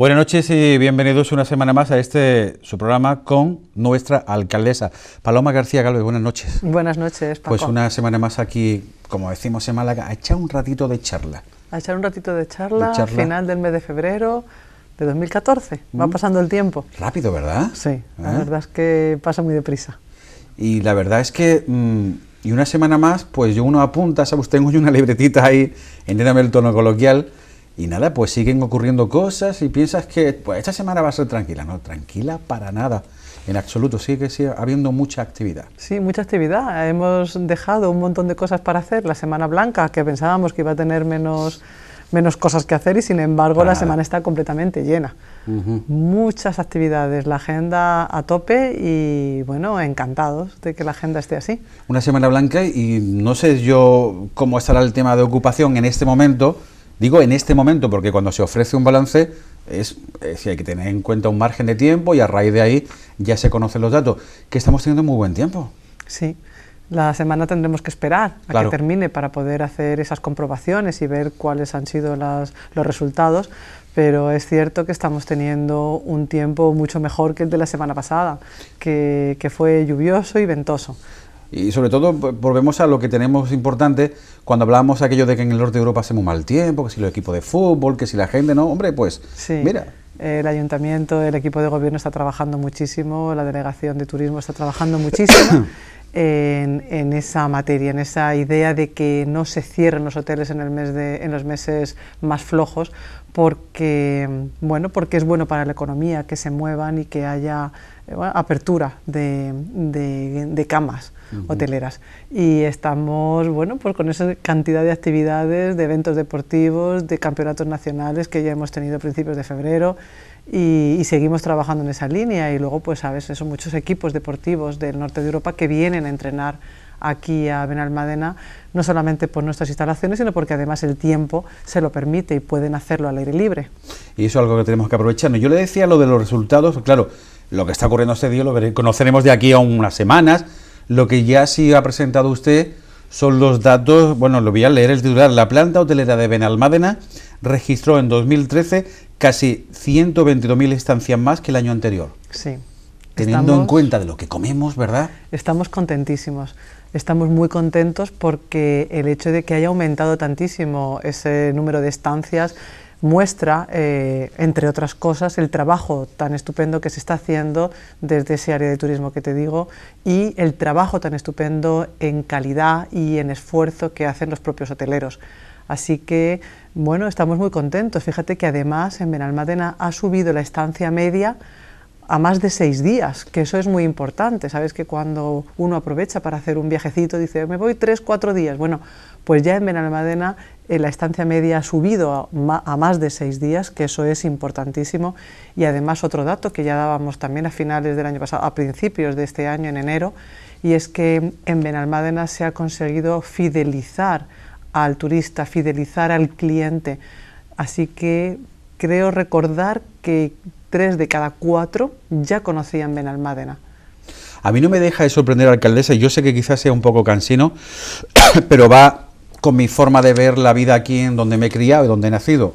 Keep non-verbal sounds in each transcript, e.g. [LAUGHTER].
Buenas noches y bienvenidos una semana más a este su programa con nuestra alcaldesa Paloma García Galvez. Buenas noches. Buenas noches, Paco. Pues una semana más aquí, como decimos en Málaga, a echar un ratito de charla. A echar un ratito de charla, final del mes de febrero de 2014. Va mm. pasando el tiempo. Rápido, ¿verdad? Sí, la ¿Eh? verdad es que pasa muy deprisa. Y la verdad es que mm, y una semana más, pues yo uno apunta, ¿sabes? Tengo yo una libretita ahí, entiéndame el tono coloquial, y nada, pues siguen ocurriendo cosas y piensas que pues, esta semana va a ser tranquila. No, tranquila para nada. En absoluto, sigue, habiendo mucha actividad. Sí, mucha actividad. Hemos dejado un montón de cosas para hacer. La Semana Blanca, que pensábamos que iba a tener menos, menos cosas que hacer y sin embargo la semana está completamente llena. Muchas actividades, la agenda a tope y bueno, encantados de que la agenda esté así. Una Semana Blanca y no sé yo cómo estará el tema de ocupación en este momento Digo en este momento, porque cuando se ofrece un balance, es, eh, hay que tener en cuenta un margen de tiempo y a raíz de ahí ya se conocen los datos, que estamos teniendo muy buen tiempo. Sí, la semana tendremos que esperar a que termine para poder hacer esas comprobaciones y ver cuáles han sido los resultados, pero es cierto que estamos teniendo un tiempo mucho mejor que el de la semana pasada, que fue lluvioso y ventoso. Y sobre todo pues, volvemos a lo que tenemos importante cuando hablamos aquello de que en el norte de Europa hacemos mal tiempo, que si los equipos de fútbol, que si la gente, no, hombre, pues sí. mira, el ayuntamiento, el equipo de gobierno está trabajando muchísimo, la delegación de turismo está trabajando muchísimo [COUGHS] en, en, esa materia, en esa idea de que no se cierren los hoteles en, el mes de, en los meses más flojos, porque, bueno, porque es bueno para la economía que se muevan y que haya eh, apertura de, camas hoteleras. Y estamos bueno, pues con esa cantidad de actividades, de eventos deportivos, de campeonatos nacionales que ya hemos tenido a principios de febrero. Y, seguimos trabajando en esa línea y luego pues a veces son muchos equipos deportivos del norte de Europa que vienen a entrenar aquí a Benalmádena no solamente por nuestras instalaciones sino porque además el tiempo se lo permite y pueden hacerlo al aire libre y eso es algo que tenemos que aprovechar yo le decía lo de los resultados claro lo que está ocurriendo este día lo conoceremos de aquí a unas semanas. Lo que ya sí ha presentado usted son los datos, bueno, lo voy a leer el titular. La planta hotelera de Benalmádena registró en 2013 casi 122.000 estancias más que el año anterior. Sí. Teniendo en cuenta de lo que comemos, ¿verdad? Estamos contentísimos. Estamos muy contentos porque el hecho de que haya aumentado tantísimo ese número de estancias muestra, eh, entre otras cosas, el trabajo tan estupendo que se está haciendo desde ese área de turismo que te digo y el trabajo tan estupendo en calidad y en esfuerzo que hacen los propios hoteleros. Así que, bueno, estamos muy contentos. Fíjate que además en Benalmádena ha subido la estancia media a más de seis días, que eso es muy importante. Sabes que cuando uno aprovecha para hacer un viajecito, dice, me voy tres, cuatro días. Bueno, pues ya en Benalmadena eh, la estancia media ha subido a, más de seis días, que eso es importantísimo. Y además otro dato que ya dábamos también a finales del año pasado, a principios de este año, en enero, y es que en Benalmádena se ha conseguido fidelizar al turista, fidelizar al cliente. Así que creo recordar que tres de cada cuatro ya conocían Benalmádena. A mí no me deja de sorprender, alcaldesa, yo sé que quizás sea un poco cansino, [COUGHS] pero va con mi forma de ver la vida aquí en donde me he criado y donde he nacido.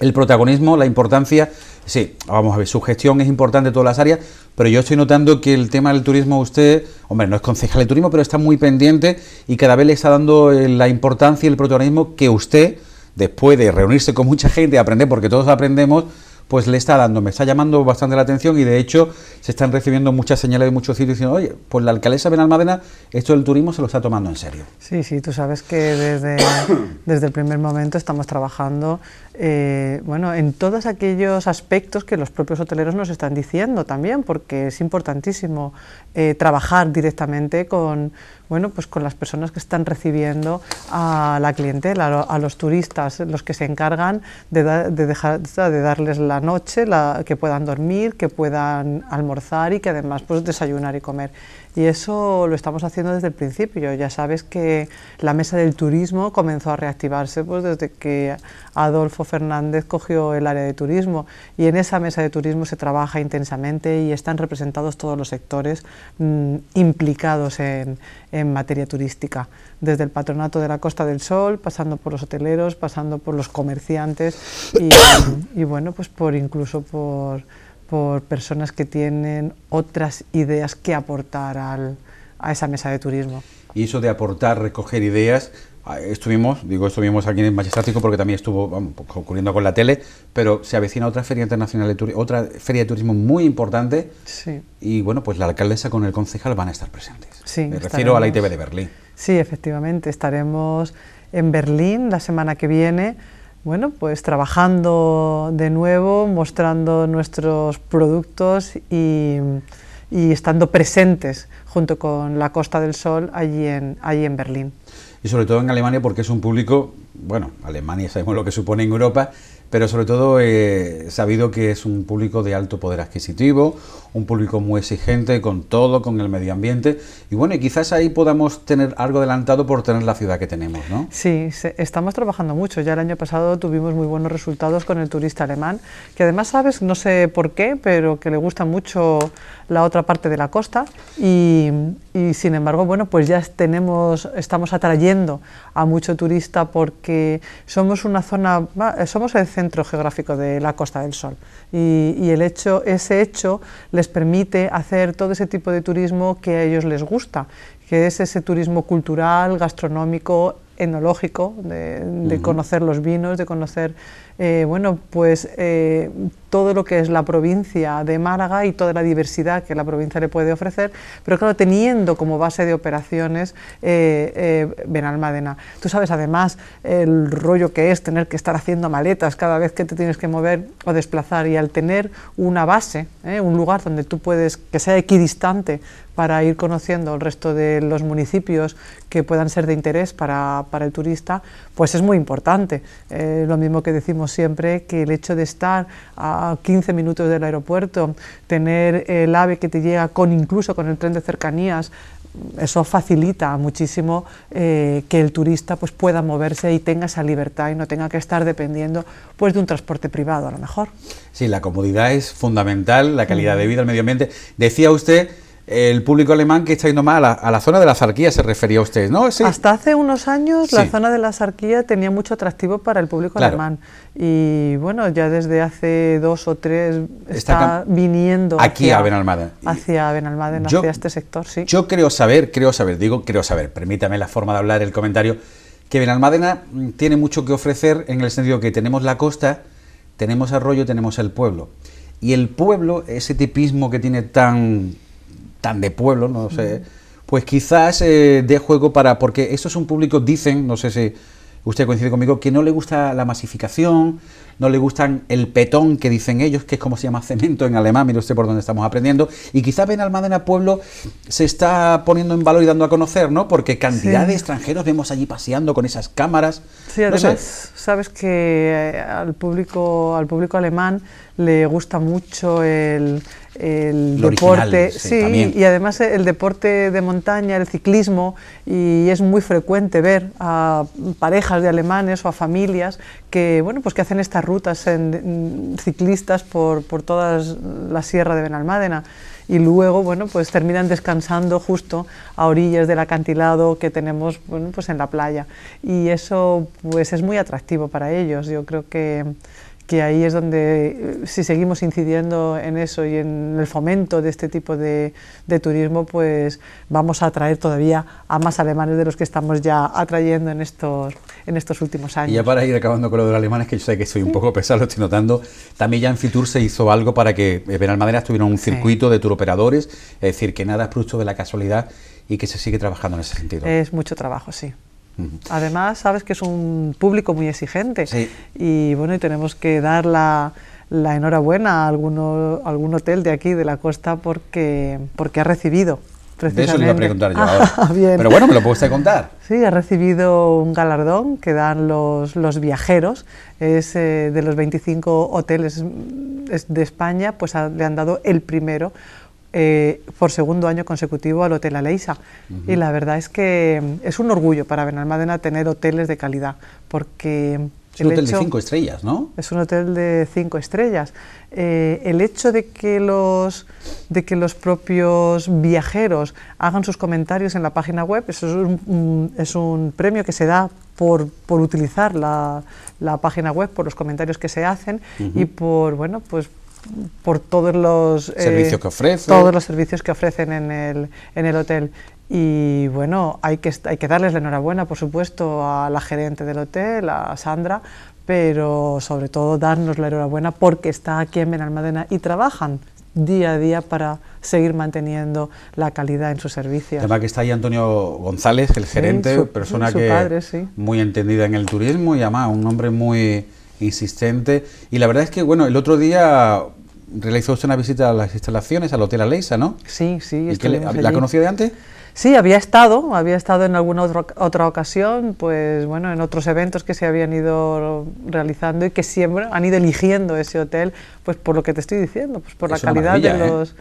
El protagonismo, la importancia, sí, vamos a ver, su gestión es importante en todas las áreas, pero yo estoy notando que el tema del turismo, usted, hombre, no es concejal de turismo, pero está muy pendiente y cada vez le está dando eh, la importancia y el protagonismo que usted después de reunirse con mucha gente, aprender, porque todos aprendemos, pues le está dando, me está llamando bastante la atención y de hecho se están recibiendo muchas señales de muchos sitios diciendo, oye, pues la alcaldesa Benalmadena... esto del turismo se lo está tomando en serio. Sí, sí, tú sabes que desde, [COUGHS] desde el primer momento estamos trabajando eh, bueno, en todos aquellos aspectos que los propios hoteleros nos están diciendo también, porque es importantísimo eh, trabajar directamente con, bueno, pues con las personas que están recibiendo a la clientela, a los turistas, los que se encargan de, de darles la noche, que puedan dormir, que puedan almorzar y que además pues, desayunar y comer y eso lo estamos haciendo desde el principio. Ya sabes que la mesa del turismo comenzó a reactivarse pues, desde que Adolfo Fernández cogió el área de turismo y en esa mesa de turismo se trabaja intensamente y están representados todos los sectores mm, implicados en, materia turística, desde el patronato de la Costa del Sol, pasando por los hoteleros, pasando por los comerciantes y, [COUGHS] y bueno, pues por incluso por por personas que tienen otras ideas que aportar al, a esa mesa de turismo. Y eso de aportar, recoger ideas, ah, estuvimos, digo, estuvimos aquí en Majestático porque también estuvo pues, ocurriendo con la tele, pero se avecina otra feria internacional de turismo, otra feria de turismo muy importante. Sí. Y bueno, pues la alcaldesa con el concejal van a estar presentes. Sí, Me refiero a la ITV de Berlín. Sí, efectivamente, estaremos en Berlín la semana que viene bueno, pues trabajando de nuevo, mostrando nuestros productos y, estando presentes junto con la Costa del Sol allí en, allí en Berlín. Y sobre todo en Alemania porque es un público, bueno, Alemania sabemos lo que supone en Europa, pero sobre todo he eh, sabido que es un público de alto poder adquisitivo, un público muy exigente con todo, con el medio ambiente, y bueno, y quizás ahí podamos tener algo adelantado por tener la ciudad que tenemos, ¿no? Sí, estamos trabajando mucho, ya el año pasado tuvimos muy buenos resultados con el turista alemán, que además sabes, no sé por qué, pero que le gusta mucho la otra parte de la costa, y, y sin embargo, bueno, pues ya tenemos, estamos atrayendo a mucho turista porque somos una zona, somos el centro centro geográfico de la Costa del Sol. Y, el hecho, ese hecho les permite hacer todo ese tipo de turismo que a ellos les gusta, que es ese turismo cultural, gastronómico, enológico de, conocer los vinos, de conocer, eh, bueno, pues eh, todo lo que es la provincia de Málaga y toda la diversidad que la provincia le puede ofrecer, pero claro, teniendo como base de operaciones eh, eh, Benalmádena. Tú sabes además el rollo que es tener que estar haciendo maletas cada vez que te tienes que mover o desplazar y al tener una base, eh, un lugar donde tú puedes, que sea equidistante para ir conociendo el resto de los municipios que puedan ser de interés para, para el turista, pues es muy importante. Eh, lo mismo que decimos siempre, que el hecho de estar a 15 minutos del aeropuerto, tener el AVE que te llega con incluso con el tren de cercanías, eso facilita muchísimo eh, que el turista pues, pueda moverse y tenga esa libertad y no tenga que estar dependiendo pues, de un transporte privado a lo mejor. Sí, la comodidad es fundamental, la calidad de vida, el medio ambiente. Decía usted el público alemán que está yendo más a la, zona de la zarquía, se refería a usted, ¿no? Hasta hace unos años la zona de la zarquía tenía mucho atractivo para el público alemán y bueno, ya desde hace dos o tres está, viniendo aquí hacia, a Benalmaden. Hacia Benalmádena, hacia este sector, sí. Yo creo saber, creo saber, digo creo saber, permítame la forma de hablar, el comentario, que Benalmádena mm, tiene mucho que ofrecer en el sentido que tenemos la costa, tenemos arroyo, tenemos el pueblo. Y el pueblo, ese tipismo que tiene tan tan de pueblo, no sé, pues quizás de eh, dé juego para, porque eso es un público, dicen, no sé si usted coincide conmigo, que no le gusta la masificación, no le gustan el petón que dicen ellos, que es como se llama cemento en alemán, no usted por dónde estamos aprendiendo, y quizá Benalmádena Pueblo se está poniendo en valor y dando a conocer, ¿no? Porque cantidad de extranjeros vemos allí paseando con esas cámaras. Sí, además, sabes que eh, al público, al público alemán le gusta mucho el el deporte, sí, y además el deporte de montaña, el ciclismo, y es muy frecuente ver a parejas de alemanes o a familias que, bueno, pues que hacen estas rutas en, ciclistas por, por toda la sierra de Benalmádena y luego, bueno, pues terminan descansando justo a orillas del acantilado que tenemos, bueno, pues en la playa y eso, pues es muy atractivo para ellos, yo creo que y ahí es donde, eh, si seguimos incidiendo en eso y en el fomento de este tipo de, turismo, pues vamos a atraer todavía a más alemanes de los que estamos ya atrayendo en estos, en estos últimos años. Y ya para ir acabando con lo de los alemanes, que yo sé que soy un poco pesado, lo estoy notando, también ya en Fitur se hizo algo para que eh, madera tuviera un circuito de turoperadores, es decir, que nada es producto de la casualidad y que se sigue trabajando en ese sentido. Es mucho trabajo, sí. Además, sabes que es un público muy exigente y bueno, y tenemos que dar la, enhorabuena a, alguno, algún hotel de aquí, de la costa, porque, porque ha recibido. De eso le iba a preguntar yo [LAUGHS] ahora. Pero bueno, me lo puedes contar. Sí, ha recibido un galardón que dan los, viajeros. Es eh, de los 25 hoteles mm, de España, pues le han dado el primero eh, por segundo año consecutivo al Hotel Aleisa. Y la verdad es que mm, es un orgullo para Benalmádena tener hoteles de calidad, porque... Es un hotel de cinco estrellas, ¿no? Es un hotel de cinco estrellas. Eh, el hecho de que, los, de que los propios viajeros hagan sus comentarios en la página web, eso es un, premio que se da por, utilizar la, página web, por los comentarios que se hacen y por, bueno, pues por todos los eh, servicios que ofrece. todos los servicios que ofrecen en el, en el hotel y bueno hay que hay que darles la enhorabuena por supuesto a la gerente del hotel a Sandra pero sobre todo darnos la enhorabuena porque está aquí en benalmadena y trabajan día a día para seguir manteniendo la calidad en sus servicios Además que está ahí Antonio González, el gerente, persona que muy entendida en el turismo y además un hombre muy insistente. Y la verdad es que, bueno, el otro día realizó usted una visita a las instalaciones, al Hotel Aleisa, ¿no? Sí, sí. que ¿La conocía de antes? Sí, había estado, había estado en alguna otra otra ocasión, pues bueno, en otros eventos que se habían ido realizando y que siempre han ido eligiendo ese hotel, pues por lo que te estoy diciendo, pues por la calidad de ¿eh? los...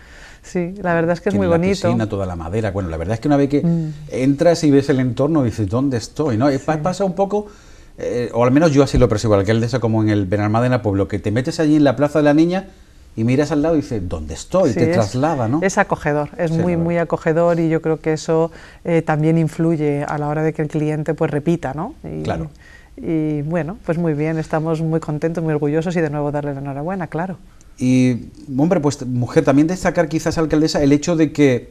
Sí, la verdad es que es muy bonito. Piscina, toda la madera, bueno, la verdad es que una vez que mm. entras y ves el entorno, dices, ¿dónde estoy? ¿no? Pasa un poco eh, o al menos yo así lo percibo, alcaldesa, como en el Benalmádena Pueblo, que te metes allí en la Plaza de la Niña y miras al lado y dices, ¿dónde estoy? te traslada, ¿no? Es acogedor, es muy, muy acogedor y yo creo que eso eh, también influye a la hora de que el cliente pues repita, ¿no? claro. Y bueno, pues muy bien, estamos muy contentos, muy orgullosos y de nuevo darle la enhorabuena, claro. Y, hombre, pues mujer, también destacar quizás, alcaldesa, el hecho de que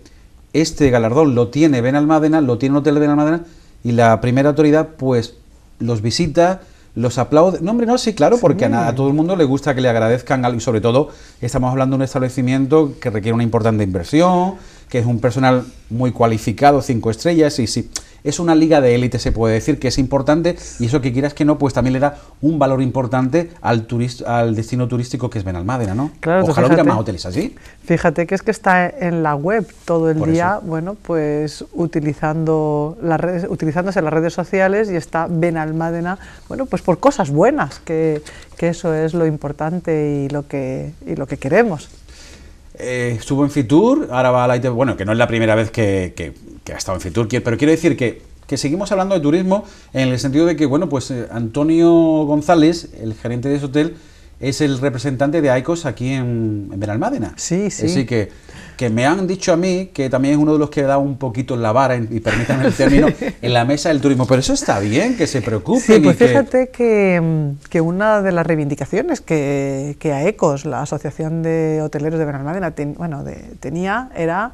este galardón lo tiene Benalmádena, lo tiene el Hotel Benalmádena y la primera autoridad, pues los visita, los aplaude. No, hombre, no, sí, claro, porque A, todo el mundo le gusta que le agradezcan algo y sobre todo estamos hablando de un establecimiento que requiere una importante inversión, que es un personal muy cualificado, cinco estrellas, y sí, sí es una liga de élite, se puede decir, que es importante y eso que quieras que no, pues también le da un valor importante al, al destino turístico que es Benalmádena, ¿no? Claro, Ojalá fíjate, hubiera más hoteles así. Fíjate que es que está en la web todo el día, bueno, pues utilizando las redes, utilizándose las redes sociales y está Benalmádena, bueno, pues por cosas buenas, que, que eso es lo importante y lo que, y lo que queremos. Eh, estuvo en Fitur, ahora va a aire, bueno, que no es la primera vez que, ha estado en Fitur, pero quiero decir que, seguimos hablando de turismo en el sentido de que, bueno, pues eh, Antonio González, el gerente de ese hotel, es el representante de AicoS aquí en, Benalmádena. Sí, sí. Así que, que me han dicho a mí que también es uno de los que da un poquito en la vara, y permítanme el término, [LAUGHS] en la mesa del turismo. Pero eso está bien, que se preocupe. Sí, pues fíjate que... una de las reivindicaciones que, que AECOS, la Asociación de Hoteleros de Benalmádena, bueno, tenía era,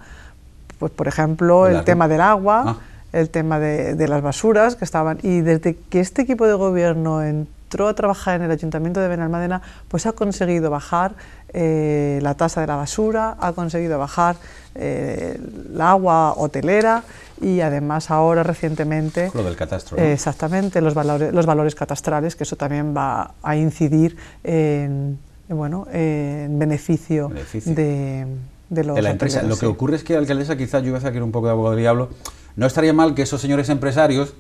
pues por ejemplo, el, tema del agua. Ah. el tema de, las basuras que estaban y desde que este equipo de gobierno entró a trabajar en el Ayuntamiento de Benalmadena... pues ha conseguido bajar eh, la tasa de la basura, ha conseguido bajar eh, el agua hotelera y además ahora recientemente... Lo del catastro. exactamente, los valores, los valores catastrales, que eso también va a incidir en, bueno, en beneficio, De, de, los de la empresa. Lo que ocurre es que, alcaldesa, quizás yo voy a sacar un poco de abogado diablo, no estaría mal que esos señores empresarios,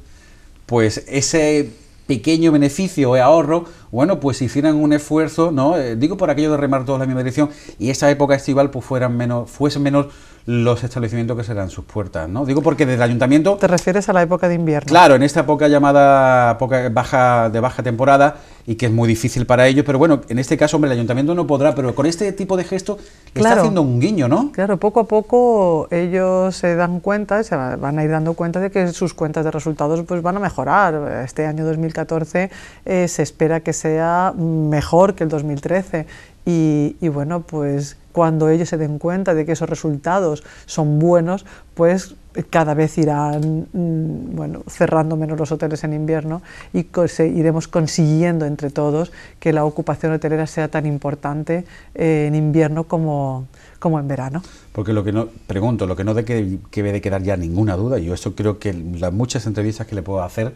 pues ese pequeño beneficio o ahorro bueno, pues hicieran un esfuerzo, ¿no? Eh, digo por aquello de remar todos la misma dirección y esa época estival pues fueran menos, fuesen menos los establecimientos que serán sus puertas, ¿no? Digo porque desde el ayuntamiento... Te refieres a la época de invierno. Claro, en esta época llamada época baja, de baja temporada y que es muy difícil para ellos, pero bueno, en este caso, hombre, el ayuntamiento no podrá, pero con este tipo de gesto está haciendo un guiño, ¿no? Claro, poco a poco ellos se dan cuenta, se van a ir dando cuenta de que sus cuentas de resultados pues van a mejorar. Este año 2014 eh, se espera que sea mejor que el 2013. Y, bueno, pues cuando ellos se den cuenta de que esos resultados son buenos, pues cada vez irán mm, bueno, cerrando menos los hoteles en invierno y iremos consiguiendo entre todos que la ocupación hotelera sea tan importante eh, en invierno como, en verano. Porque lo que no, pregunto, lo que no debe de quedar ya ninguna duda, yo eso creo que las muchas entrevistas que le puedo hacer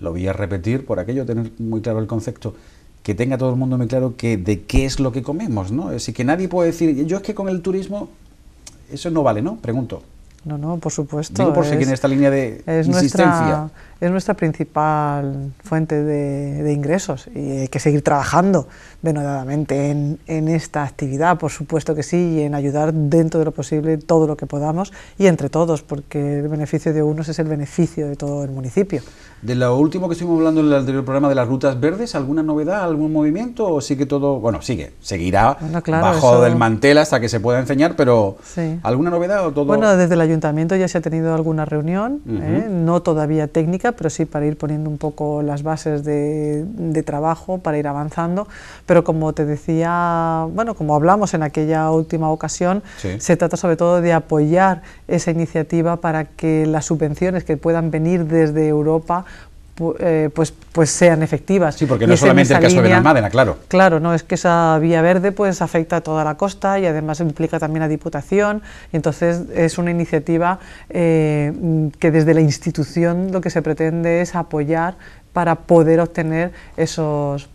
lo voy a repetir por aquello, tener muy claro el concepto, que tenga todo el mundo muy claro que, de qué es lo que comemos, ¿no? Así que nadie puede decir, yo es que con el turismo eso no vale, ¿no? Pregunto. No, no, por supuesto. Digo por seguir en esta línea de es insistencia es nuestra principal fuente de, ingresos y hay que seguir trabajando denodadamente en, esta actividad, por supuesto que sí, y en ayudar dentro de lo posible todo lo que podamos y entre todos, porque el beneficio de unos es el beneficio de todo el municipio. De lo último que estuvimos hablando en el anterior programa de las rutas verdes, ¿alguna novedad, algún movimiento o sigue todo? Bueno, sigue, seguirá bajo del mantel hasta que se pueda enseñar, pero ¿alguna novedad o todo? Bueno, desde el ayuntamiento ya se ha tenido alguna reunión, ¿eh? no todavía técnica, pero sí para ir poniendo un poco las bases de, trabajo, para ir avanzando. Pero como te decía, bueno, como hablamos en aquella última ocasión, se trata sobre todo de apoyar esa iniciativa para que las subvenciones que puedan venir desde Europa eh, pues, pues sean efectivas. Sí, porque no solamente el caso de Benalmádena, claro. Claro, no, es que esa vía verde pues afecta a toda la costa y además implica también a Diputación y entonces es una iniciativa eh, que desde la institución lo que se pretende es apoyar para poder obtener esos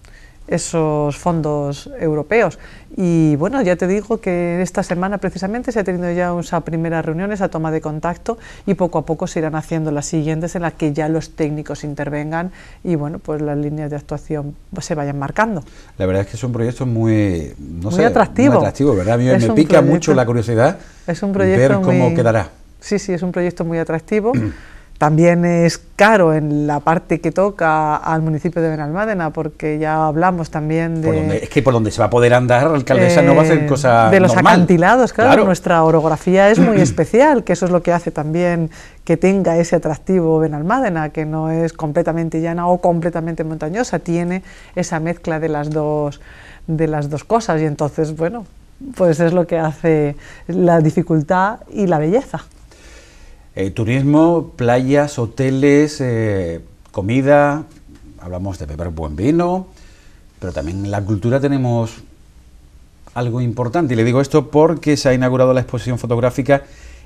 esos fondos europeos. Y bueno, ya te digo que esta semana precisamente se ha tenido ya esa primera reunión, esa toma de contacto y poco a poco se irán haciendo las siguientes en las que ya los técnicos intervengan y bueno, pues las líneas de actuación se vayan marcando. La verdad es que es un proyecto muy, no atractivo. Muy atractivo, ¿verdad? me, pica mucho la curiosidad es un proyecto ver cómo quedará. Sí, sí, es un proyecto muy atractivo. [CLEARS THROAT] También es caro en la parte que toca al municipio de Benalmádena, porque ya hablamos también de... es que por donde se va a poder andar, alcaldesa no va a hacer eh, cosa De los acantilados, claro, claro, nuestra orografía es muy [CLEARS THROAT] especial, que eso es lo que hace también que tenga ese atractivo Benalmádena, que no es completamente llana o completamente montañosa, tiene esa mezcla de las dos, de las dos cosas, y entonces, bueno, pues es lo que hace la dificultad y la belleza. Eh, turismo, playas, hoteles, eh, comida, hablamos de beber buen vino, pero también en la cultura tenemos algo importante. Y le digo esto porque se ha inaugurado la exposición fotográfica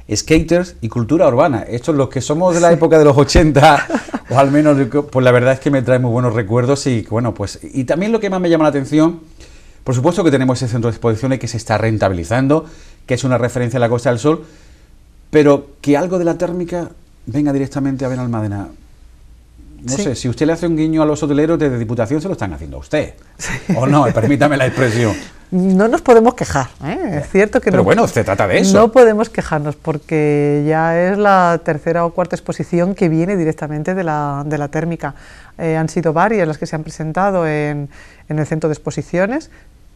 Skaters y Cultura Urbana. Estos los que somos de la época de los 80, [LAUGHS] o al menos, pues la verdad es que me trae muy buenos recuerdos y bueno, pues... Y también lo que más me llama la atención, por supuesto que tenemos ese centro de exposiciones que se está rentabilizando, que es una referencia a la Costa del Sol, pero que algo de la térmica venga directamente a Benalmádena. No sé, si usted le hace un guiño a los hoteleros desde Diputación, se lo están haciendo a usted. O no, [LAUGHS] permítame la expresión. No nos podemos quejar, ¿eh? es cierto que Pero bueno, se trata de eso. No podemos quejarnos porque ya es la tercera o cuarta exposición que viene directamente de la, de térmica. Eh, han sido varias las que se han presentado en, en el centro de exposiciones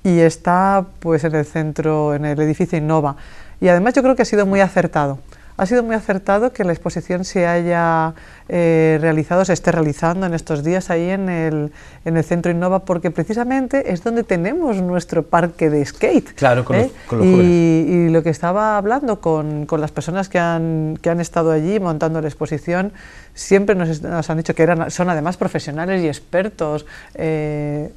y está pues en el centro, en el edificio Innova. Y además yo creo que ha sido muy acertado. Ha sido muy acertado que la exposición se haya eh, realizado, se esté realizando en estos días ahí en el, en el, Centro Innova, porque precisamente es donde tenemos nuestro parque de skate. Claro, con, ¿eh? Y, y, lo que estaba hablando con, con las personas que han, que han, estado allí montando la exposición, siempre nos, nos han dicho que eran, son además profesionales y expertos. Eh,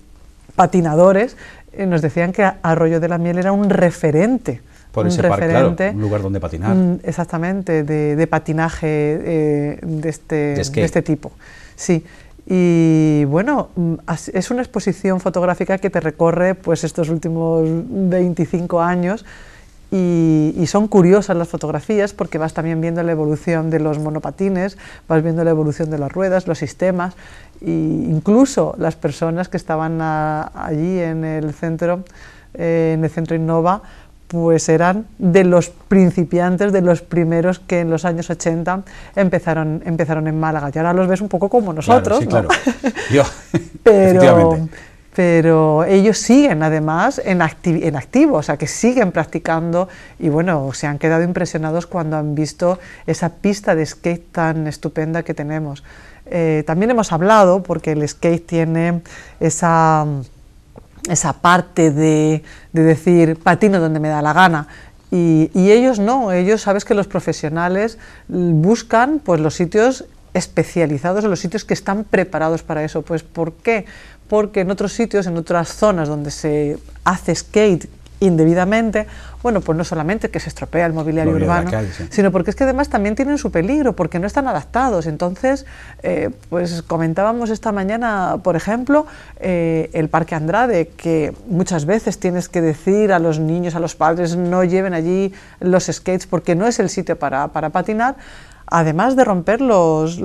patinadores, nos decían que Arroyo de la Miel era un referente un ese referente, un lugar donde patinar. Mm, exactamente, de, patinaje eh, de, este, este, tipo. Sí, y bueno, mm, es una exposición fotográfica que te recorre pues estos últimos 25 años y, son curiosas las fotografías porque vas también viendo la evolución de los monopatines, vas viendo la evolución de las ruedas, los sistemas e incluso las personas que estaban allí en el centro, eh, en el centro Innova, pues eran de los principiantes, de los primeros que en los años 80 empezaron, empezaron en Málaga. Y ahora los ves un poco como nosotros. sí, claro. [LAUGHS] pero, ellos siguen además en, activo, o sea que siguen practicando y bueno, se han quedado impresionados cuando han visto esa pista de skate tan estupenda que tenemos. Eh, también hemos hablado, porque el skate tiene esa esa parte de, decir patino donde me da la gana. Y, ellos no, ellos sabes que los profesionales buscan pues, los sitios especializados los sitios que están preparados para eso. Pues ¿por qué? Porque en otros sitios, en otras zonas donde se hace skate, indebidamente, bueno, pues no solamente que se estropea el mobiliario urbano, sino porque es que además también tienen su peligro, porque no están adaptados. Entonces, eh, pues comentábamos esta mañana, por ejemplo, eh, el Parque Andrade, que muchas veces tienes que decir a los niños, a los padres, no lleven allí los skates porque no es el sitio para, patinar, además de romper los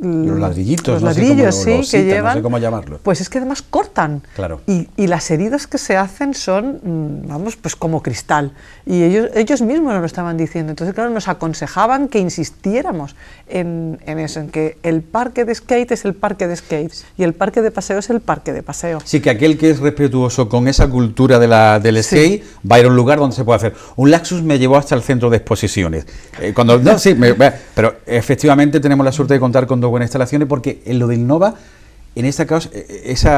los ladrillitos, los ladrillos, sí, que llevan. No sé cómo llamarlo. Pues es que además cortan. Claro. Y, las heridas que se hacen son, mm, vamos, pues como cristal. Y ellos, ellos mismos nos lo estaban diciendo. Entonces, claro, nos aconsejaban que insistiéramos en, eso, en que el parque de skate es el parque de skates y el parque de paseo es el parque de paseo. Sí, que aquel que es respetuoso con esa cultura de la, del skate va a ir a un lugar donde se puede hacer. Un laxus me llevó hasta el centro de exposiciones. Eh, no, sí, pero efectivamente tenemos la suerte de contar con dos buenas instalaciones, porque en lo del Innova en este caso, e, e, ese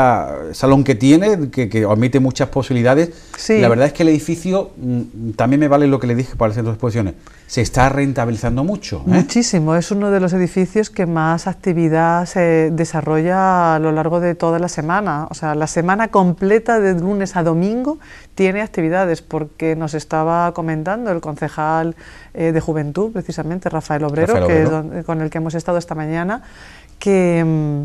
salón que tiene, que, que admite muchas posibilidades, la verdad es que el edificio, mm, también me vale lo que le dije para el centro de exposiciones, se está rentabilizando mucho. ¿eh? Muchísimo, es uno de los edificios que más actividad se desarrolla a lo largo de toda la semana, o sea, la semana completa de lunes a domingo tiene actividades, porque nos estaba comentando el concejal eh, de juventud, precisamente Rafael Obrero, con el que hemos estado esta mañana, que... Mm,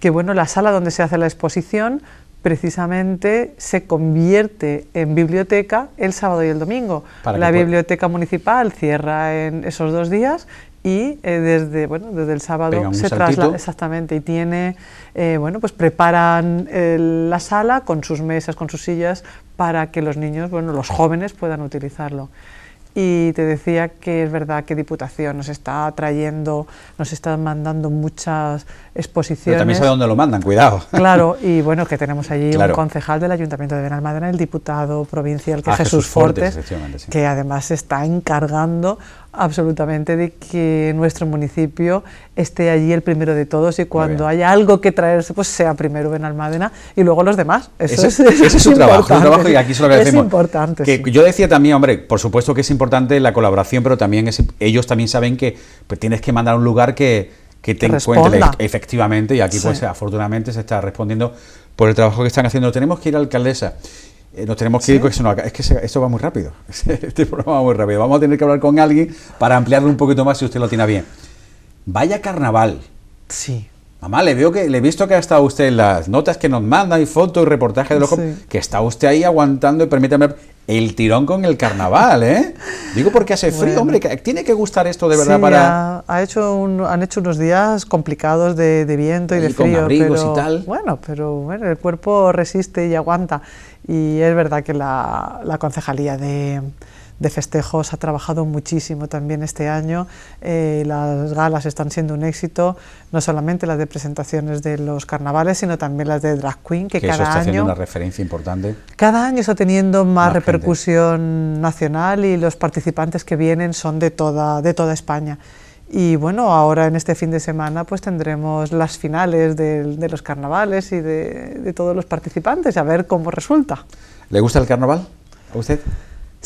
que bueno, la sala donde se hace la exposición precisamente se convierte en biblioteca el sábado y el domingo. la biblioteca municipal cierra en esos dos días y eh, desde bueno desde el sábado se traslada exactamente y tiene eh, bueno pues preparan eh, la sala con sus mesas con sus sillas para que los niños bueno los jóvenes puedan utilizarlo y te decía que es verdad que Diputación nos está trayendo, nos está mandando muchas exposiciones. Pero también sabe dónde lo mandan, cuidado. Claro, [LAUGHS] y bueno, que tenemos allí un concejal del Ayuntamiento de Benalmadena... el diputado provincial que ah, Jesús, Fortes, que además está encargando absolutamente de que nuestro municipio esté allí el primero de todos y cuando haya algo que traerse, pues sea primero en Benalmádena y luego los demás. es, ese es, su trabajo, un trabajo, y aquí es lo Que Yo decía también, hombre, por supuesto que es importante la colaboración, pero también ellos también saben que pues, tienes que mandar a un lugar que, que te encuentre efectivamente y aquí pues afortunadamente se está respondiendo por el trabajo que están haciendo. Tenemos que ir a alcaldesa. Eh, nos tenemos que ir, es que eso esto va muy rápido, [LAUGHS] este programa va muy rápido. Vamos a tener que hablar con alguien para ampliarlo un poquito más si usted lo tiene bien. Vaya carnaval. Sí. Mamá, le veo que he visto que ha estado usted en las notas que nos manda, y fotos y reportajes de loco, que está usted ahí aguantando y permítame el tirón con el carnaval, ¿eh? Digo porque hace frío, hombre, tiene que gustar esto de verdad para. Ha, hecho han hecho unos días complicados de, viento y, de frío. Bueno, pero bueno, el cuerpo resiste y aguanta. Y es verdad que la concejalía de de festejos ha trabajado muchísimo también este año. Eh, las galas están siendo un éxito, no solamente las de presentaciones de los carnavales, sino también las de Drag Queen, que, que cada eso está año. una referencia importante. Cada año está teniendo más, repercusión nacional y los participantes que vienen son de toda, de toda España. Y bueno, ahora en este fin de semana pues tendremos las finales de, los carnavales y de, de todos los participantes, a ver cómo resulta. ¿Le gusta el carnaval a usted?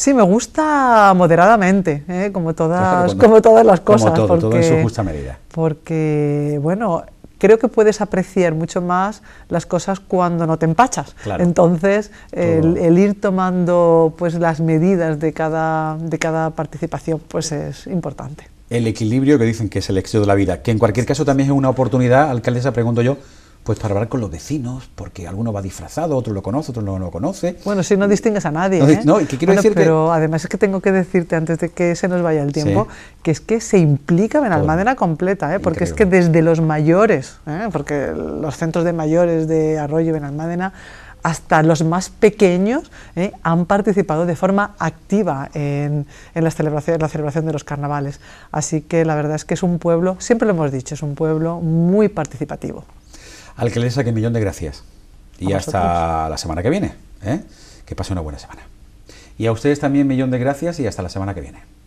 Sí, me gusta moderadamente, ¿eh? como, todas, como todas las cosas. todo, porque, justa medida. Porque, bueno, creo que puedes apreciar mucho más las cosas cuando no te empachas. Entonces, el, ir tomando pues las medidas de cada, de cada participación pues es importante. El equilibrio que dicen que es el éxito de la vida, que en cualquier caso también es una oportunidad, alcaldesa, pregunto yo, pues para hablar con los vecinos, porque alguno va disfrazado, otro lo conoce, otro no lo conoce. Bueno, si no distingues a nadie. No, ¿eh? quiero decir pero además es que tengo que decirte antes de que se nos vaya el tiempo, que es que se implica Benalmádena completa, ¿eh? porque es que desde los mayores, ¿eh? porque los centros de mayores de Arroyo y Benalmádena hasta los más pequeños ¿eh? han participado de forma activa en, en las la celebración de los carnavales. Así que la verdad es que es un pueblo, siempre lo hemos dicho, es un pueblo muy participativo. Al que millón de gracias. Y hasta la semana que viene. ¿eh? Que pase una buena semana. Y a ustedes también millón de gracias y hasta la semana que viene.